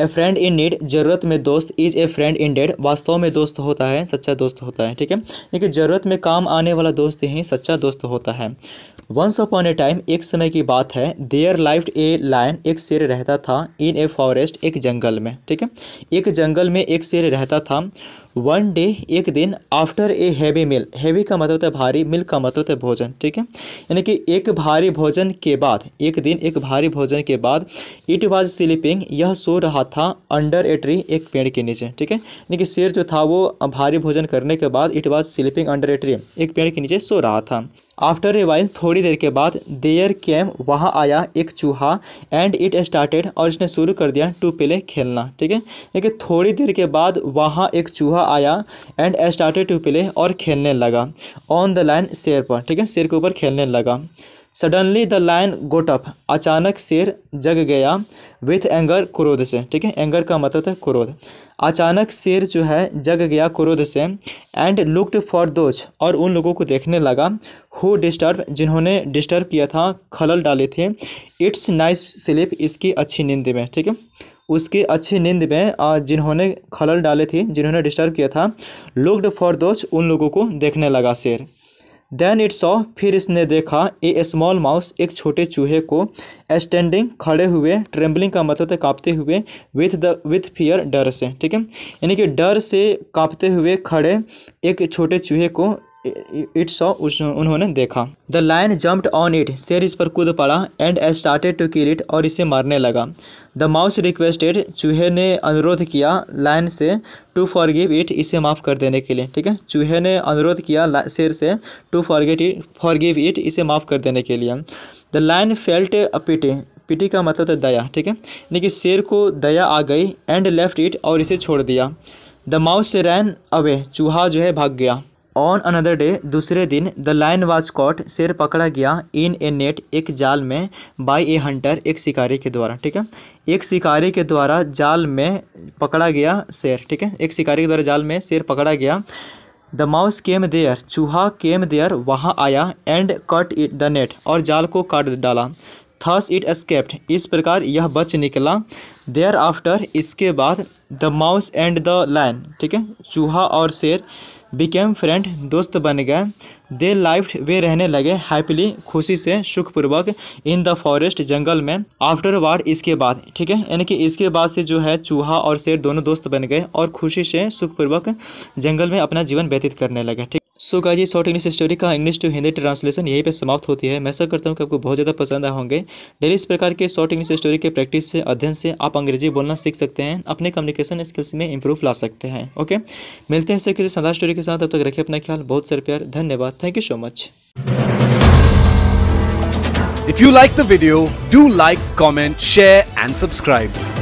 A friend in need ज़रूरत में दोस्त is a friend indeed वास्तव में दोस्त होता है सच्चा दोस्त होता है ठीक है लेकिन ज़रूरत में काम आने वाला दोस्त ही सच्चा दोस्त होता है वंस अपॉन ए टाइम एक समय की बात है देयर लाइफ ए लाइन एक शेर रहता था इन ए फॉरेस्ट एक जंगल में ठीक है एक जंगल में एक शेर रहता था वन डे एक दिन after a heavy meal heavy का मतलब है भारी मील का मतलब है भोजन ठीक है यानी कि एक भारी भोजन के बाद एक दिन एक भारी भोजन के बाद इट वॉज स्लीपिंग यह सो रहा था अंडर ए ट्री एक पेड़ के नीचे ठीक है यानी कि शेर जो था वो भारी भोजन करने के बाद it was sleeping under a tree एक पेड़ के नीचे सो रहा था आफ्टर ए वाइल थोड़ी देर के बाद देयर केम वहाँ आया एक चूहा एंड इट स्टार्टेड और इसने शुरू कर दिया टू प्ले खेलना ठीक है देखिए थोड़ी देर के बाद वहाँ एक चूहा आया एंड स्टार्टेड टू प्ले और खेलने लगा ऑन द लाइन शेर पर ठीक है शेर के ऊपर खेलने लगा suddenly the lion got up अचानक शेर जग गया विथ एंगर क्रोध से ठीक है एंगर का मतलब है क्रोध अचानक शेर जो है जग गया क्रोध से एंड लुक्ड फॉर दोज और उन लोगों को देखने लगा हु डिस्टर्ब जिन्होंने डिस्टर्ब किया था खलल डाले थे इट्स नाइस स्लिप इसकी अच्छी नींद में ठीक है उसकी अच्छी नींद में जिन्होंने खलल डाले थे जिन्होंने डिस्टर्ब किया था लुक्ड फॉर दोज उन लोगों को देखने लगा शेर देन इट सॉ फिर इसने देखा ए स्मॉल माउस एक छोटे चूहे को स्टैंडिंग खड़े हुए ट्रेम्बलिंग का मतलब था कांपते हुए विथ द विथ फियर डर से ठीक है यानी कि डर से कांपते हुए खड़े एक छोटे चूहे को इट सॉ उन्होंने देखा the lion jumped on it शेर इस पर कूद पड़ा and a started to kill it और इसे मारने लगा द माउस रिक्वेस्टेड चूहे ने अनुरोध किया लाइन से टू फॉरगिव इट इसे माफ़ कर देने के लिए ठीक है चूहे ने अनुरोध किया शेर से to forget it forgive it इसे माफ़ कर देने के लिए the lion felt pity pity का मतलब था दया ठीक है यानी कि शेर को दया आ गई एंड लेफ्ट इट और इसे छोड़ दिया द माउस रैन अवे चूहा जो है भाग गया ऑन अनदर डे दूसरे दिन द लाइन वॉज कॉट शेर पकड़ा गया इन ए नेट एक जाल में बाय ए हंटर एक शिकारी के द्वारा ठीक है एक शिकारी के द्वारा जाल में पकड़ा गया शेर ठीक है एक शिकारी के द्वारा जाल में शेर पकड़ा गया द माउस केम देयर चूहा केम देयर वहाँ आया and cut it the net और जाल को काट डाला थस इट एस्केप्ड इस प्रकार यह बच निकला देयर आफ्टर इसके बाद the mouse and the lion ठीक है चूहा और शेर बिकेम फ्रेंड दोस्त बन गए दे लाइफ वे रहने लगे हैप्पीली खुशी से सुखपूर्वक इन द फॉरेस्ट जंगल में आफ्टर वार्ड इसके बाद ठीक है यानी कि इसके बाद से जो है चूहा और शेर दोनों दोस्त बन गए और खुशी से सुखपूर्वक जंगल में अपना जीवन व्यतीत करने लगे ठीक so so guys short English story का इंग्लिश टू हिंदी ट्रांसलेशन यहीं पे समाप्त होती है मैं सब करता हूँ कि आपको बहुत ज़्यादा पसंद आए होंगे डेली इस प्रकार के शॉर्ट इंग्लिश स्टोरी के प्रैक्टिस से अध्ययन से आप अंग्रेजी बोलना सीख सकते हैं अपने कम्युनिकेशन स्किल्स में इंप्रूव ला सकते हैं ओके मिलते हैं सर किसी सदा स्टोरी के साथ अब तक रखें अपना ख्याल बहुत सर प्यार धन्यवाद thank you so much if you like the video do like comment share and subscribe